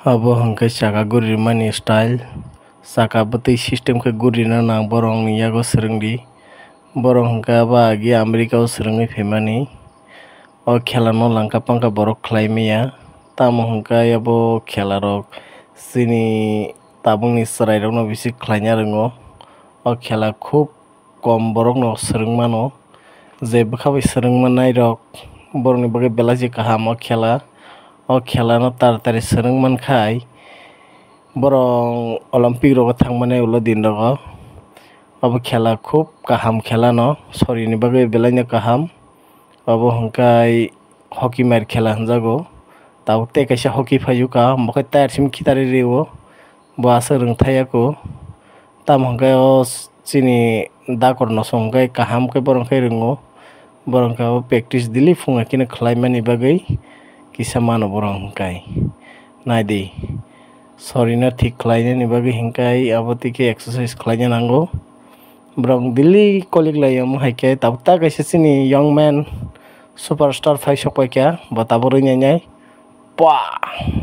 Abo hongke shaka guri mani style, saka bati sistem ke guri na na borong ni yago sereng di, borong hongke apa agi amerika o sereng ni femani, o kela no langka pangka borok klaimi ya, tamo hongke ya bo kela rok, sini tabung nih serai rong no bisik klanya rengo, o kela kup kom borok no sereng mano, zebe kawi sereng manai rok, borong ni bagai belaji kahamo kela. খেলানো তাড়াতাড়ি সরং মান খাই বরং Olympic রোগ থাক মানে ওলো দিন রোগ অব খেলা খুব কাহাম খেলানো শরীর বাকে বেলাইনে কাহাম অব হংকাই হকি মার খেলা হঞ্জাগ তাও তে কেসে হকি ফাইজু কাহাম বকে তাইর সিম খিতারি রেও বাস রংথাইয়াকো তাম হংকাই অ চিনি দাকর নসংকাই কাহামকে বরংকাই রঙ বরংকাই প্র্যাকটিস দিলি ফুঙা কিনে খেলাইমানি বাকেই kisa mano borong kai nai dei sorry na tik klaine ni bagi hinkai aboti ke exercise klaine nango brong dili kolik lai am hai kai tab ta kaise sini young man superstar phai sokoi kya bata borin nyai pa